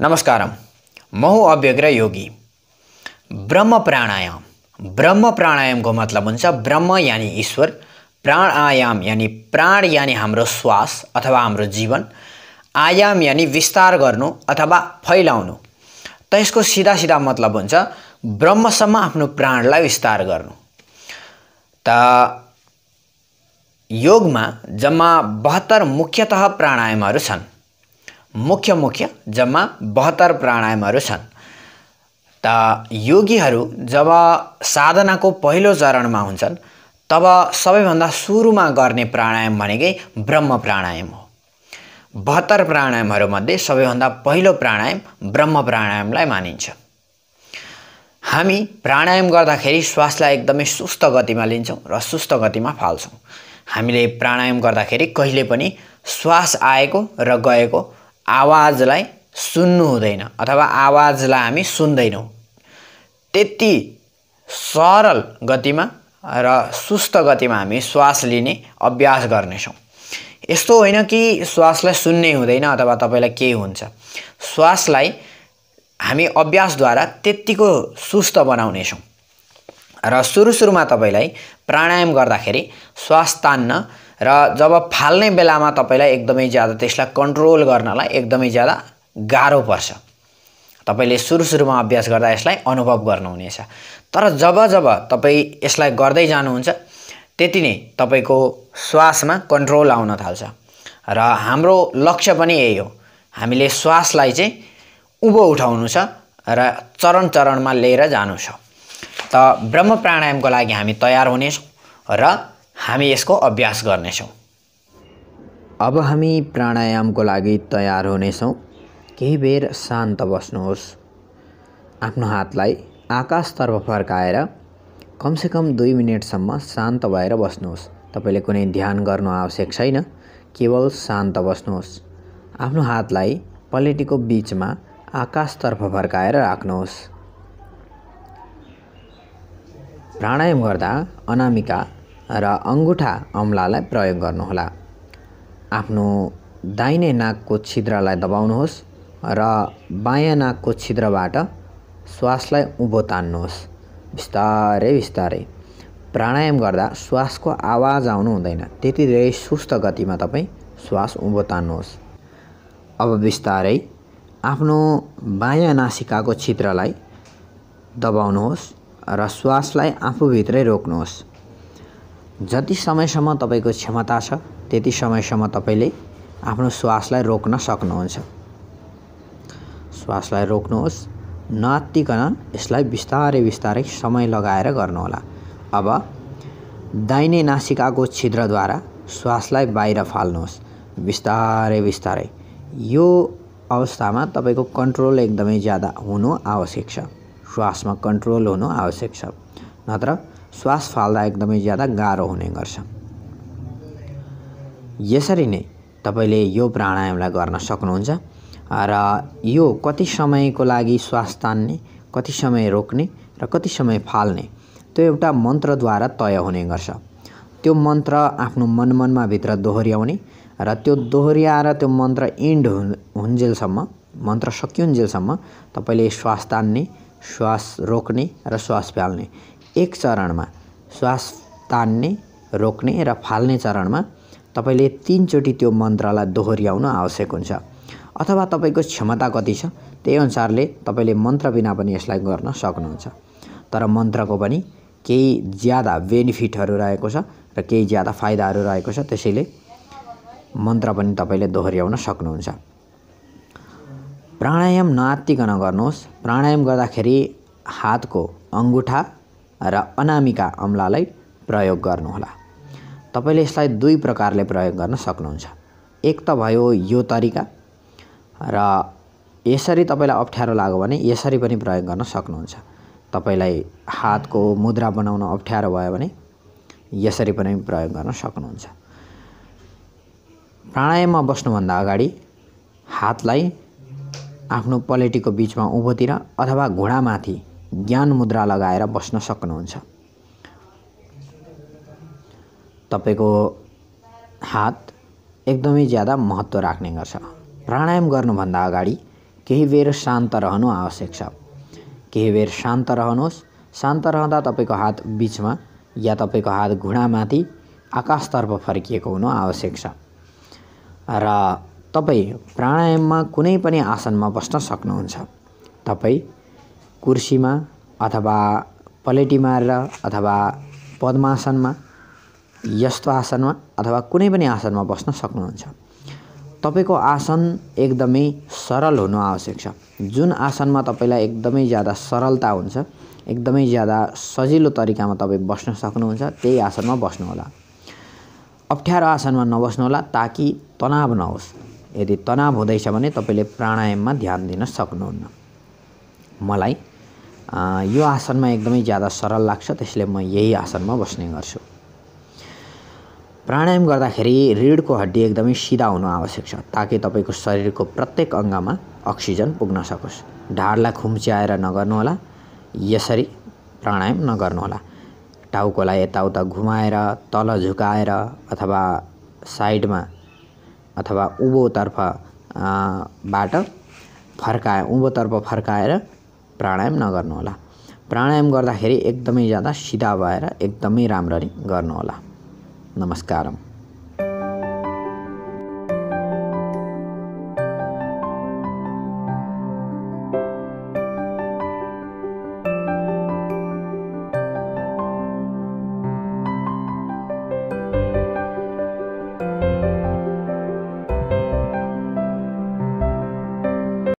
नमस्कारम महु अव्यग्र योगी ब्रह्म प्राणायाम ब्रह्म प्राणायामको मतलब हुन्छ ब्रह्म यानि ईश्वर प्राणायाम यानि प्राण यानि हाम्रो श्वास अथवा हाम्रो जीवन आयाम यानि विस्तार गर्नु अथवा फैलाउनु त यसको सिधा सिधा मतलब हुन्छ ब्रह्मसम्म आफ्नो प्राणलाई विस्तार गर्नु त योगमा जम्मा बहत्तर मुख्यतः प्राणायामहरू छन् मुख्य मुख्य जम्मा बहत्तर प्राणायामहरू छन् त योगीहरू जब साधनाको पहिलो चरणमा हुन्छन् तब सबैभन्दा सुरुमा गर्ने प्राणायाम भनेकै ब्रह्म प्राणायाम हो बहत्तर प्राणायामहरूमध्ये सबैभन्दा पहिलो प्राणायाम ब्रह्म प्राणायामलाई मानिन्छ हामी प्राणायाम गर्दाखेरि श्वासलाई एकदमै सुस्त गतिमा लिन्छौँ र सुस्त गतिमा फाल्छौँ हामीले प्राणायाम गर्दाखेरि कहिले पनि श्वास आएको र गएको आवाजलाई सुन्नु हुँदैन अथवा आवाजलाई हामी सुन्दैनौँ त्यति सरल गतिमा र सुस्त गतिमा हामी श्वास लिने अभ्यास गर्नेछौँ यस्तो होइन कि श्वासलाई सुन्ने हुँदैन अथवा तपाईँलाई केही हुन्छ श्वासलाई हामी अभ्यासद्वारा त्यत्तिको सुस्त बनाउनेछौँ र सुरु सुरुमा तपाईँलाई प्राणायाम गर्दाखेरि श्वास तान्न र जब फाल्ने बेलामा तपाईँलाई एकदमै ज्यादा त्यसलाई कन्ट्रोल गर्नलाई एकदमै ज्यादा गाह्रो पर्छ तपाईँले सुरु सुरुमा अभ्यास गर्दा यसलाई अनुभव गर्नुहुनेछ तर जब जब तपाईँ यसलाई गर्दै जानुहुन्छ त्यति नै तपाईँको श्वासमा कन्ट्रोल आउन थाल्छ र हाम्रो लक्ष्य पनि यही हो हामीले श्वासलाई चाहिँ उभो उठाउनु छ र चरण चरणमा लिएर जानु छ त ब्रह्म प्राणायामको लागि हामी तयार हुनेछौँ र हामी यसको अभ्यास गर्नेछौँ अब हामी प्राणायामको लागि तयार हुनेछौँ केही बेर शान्त बस्नुहोस् आफ्नो हातलाई आकाशतर्फ फर्काएर कमसेकम दुई मिनटसम्म शान्त भएर बस्नुहोस् तपाईँले कुनै ध्यान गर्नु आवश्यक छैन केवल शान्त बस्नुहोस् आफ्नो हातलाई पलेटीको बिचमा आकाशतर्फ फर्काएर राख्नुहोस् प्राणायाम गर्दा अनामिका र अङ्गुठा अम्लालाई प्रयोग गर्नुहोला आफ्नो दाहिने नाकको छिद्रलाई दबाउनुहोस् र बायाँ नाकको छिद्रबाट श्वासलाई उँभो तान्नुहोस् बिस्तारै बिस्तारै प्राणायाम गर्दा श्वासको आवाज आउनु हुँदैन त्यति धेरै सुस्त गतिमा तपाईँ श्वास उँभो तान्नुहोस् अब बिस्तारै आफ्नो बायाँ नासिकाको छिद्रलाई दबाउनुहोस् र श्वासलाई आफूभित्रै रोक्नुहोस् जति समयसम्म तपाईँको क्षमता छ त्यति समयसम्म तपाईँले आफ्नो श्वासलाई रोक्न सक्नुहुन्छ श्वासलाई रोक्नुहोस् नआत्तिकन यसलाई बिस्तारै बिस्तारै समय लगाएर गर्नुहोला अब दाहिने नासिकाको छिद्रद्वारा श्वासलाई बाहिर फाल्नुहोस् बिस्तारै बिस्तारै यो अवस्थामा तपाईँको कन्ट्रोल एकदमै ज्यादा हुनु आवश्यक छ श्वासमा कन्ट्रोल हुनु आवश्यक छ नत्र श्वास फाल्दा एकदमै ज्यादा गाह्रो हुने गर्छ यसरी नै तपाईँले यो प्राणायामलाई गर्न सक्नुहुन्छ र यो कति समयको लागि श्वास तान्ने कति समय रोक्ने र कति समय फाल्ने त्यो एउटा मन्त्रद्वारा तय हुने गर्छ त्यो मन्त्र आफ्नो मनमनमा भित्र दोहोऱ्याउने र त्यो दोहोऱ्याएर त्यो मन्त्र इन्ड हुन् हुन्जेलसम्म मन्त्र सकिउन्जेलसम्म तपाईँले श्वास तान्ने श्वास रोक्ने र श्वास फाल्ने एक चरणमा श्वास तान्ने रोक्ने र फाल्ने चरणमा तपाईँले तिनचोटि त्यो मन्त्रलाई दोहोऱ्याउन आवश्यक हुन्छ अथवा तपाईँको क्षमता कति छ त्यही अनुसारले तपाईँले मन्त्र बिना पनि यसलाई गर्न सक्नुहुन्छ तर मन्त्रको पनि केही ज्यादा बेनिफिटहरू रहेको छ र केही ज्यादा फाइदाहरू रहेको छ त्यसैले मन्त्र पनि तपाईँले दोहोऱ्याउन सक्नुहुन्छ प्राणायाम नआत्तिकन गर्नुहोस् प्राणायाम गर्दाखेरि हातको अङ्गुठा र अनामिका अम्लालाई प्रयोग गर्नुहोला तपाईँले यसलाई दुई प्रकारले प्रयोग गर्न सक्नुहुन्छ एक त भयो यो तरिका र यसरी तपाईँलाई अप्ठ्यारो लाग्यो भने यसरी पनि प्रयोग गर्न सक्नुहुन्छ तपाईँलाई हातको मुद्रा बनाउन अप्ठ्यारो भयो भने यसरी पनि प्रयोग गर्न सक्नुहुन्छ प्राणायाममा बस्नुभन्दा अगाडि हातलाई आफ्नो पलेटीको बिचमा उभोतिर अथवा घुँडामाथि ज्ञान मुद्रा लगाएर बस्न सक्नुहुन्छ तपाईँको हात एकदमै ज्यादा महत्त्व राख्ने गर्छ प्राणायाम गर्नुभन्दा अगाडि केही बेर शान्त रहनु आवश्यक छ केही बेर शान्त रहनुहोस् शान्त रहँदा तपाईँको हात बिचमा या तपाईँको हात घुँडामाथि आकाशतर्फ फर्किएको हुनु आवश्यक छ र तपाईँ प्राणायाममा कुनै पनि आसनमा बस्न सक्नुहुन्छ तपाईँ कुर्सीमा अथवा पलेटी मारेर अथवा पद्मासनमा यस्तो आसनमा अथवा कुनै पनि आसनमा बस्न सक्नुहुन्छ तपाईँको आसन एकदमै सरल हुनु आवश्यक छ जुन आसनमा तपाईँलाई एकदमै ज्यादा सरलता हुन्छ एकदमै ज्यादा सजिलो तरिकामा तपाईँ बस्न सक्नुहुन्छ त्यही आसनमा बस्नुहोला अप्ठ्यारो आसनमा नबस्नुहोला ताकि तनाव नहोस् यदि तनाव हुँदैछ भने तपाईँले प्राणायाममा ध्यान दिन सक्नुहुन्न मलाई यो आसनमा एकदमै ज्यादा सरल लाग्छ त्यसले म यही आसनमा बस्ने गर्छु प्राणायाम गर्दाखेरि रिढको हड्डी एकदमै सिधा हुनु आवश्यक छ ताकि तपाईँको शरीरको प्रत्येक अङ्गमा अक्सिजन पुग्न सकोस् ढाडलाई खुम्च्याएर नगर्नुहोला यसरी प्राणायाम नगर्नुहोला टाउकोलाई यताउता घुमाएर तल झुकाएर अथवा साइडमा अथवा उँभोतर्फबाट फर्काए उँभोतर्फ फर्काएर प्राणायाम नगर्नुहोला प्राणायाम गर्दाखेरि एकदमै ज्यादा सिधा भएर एकदमै राम्ररी गर्नुहोला नमस्कारम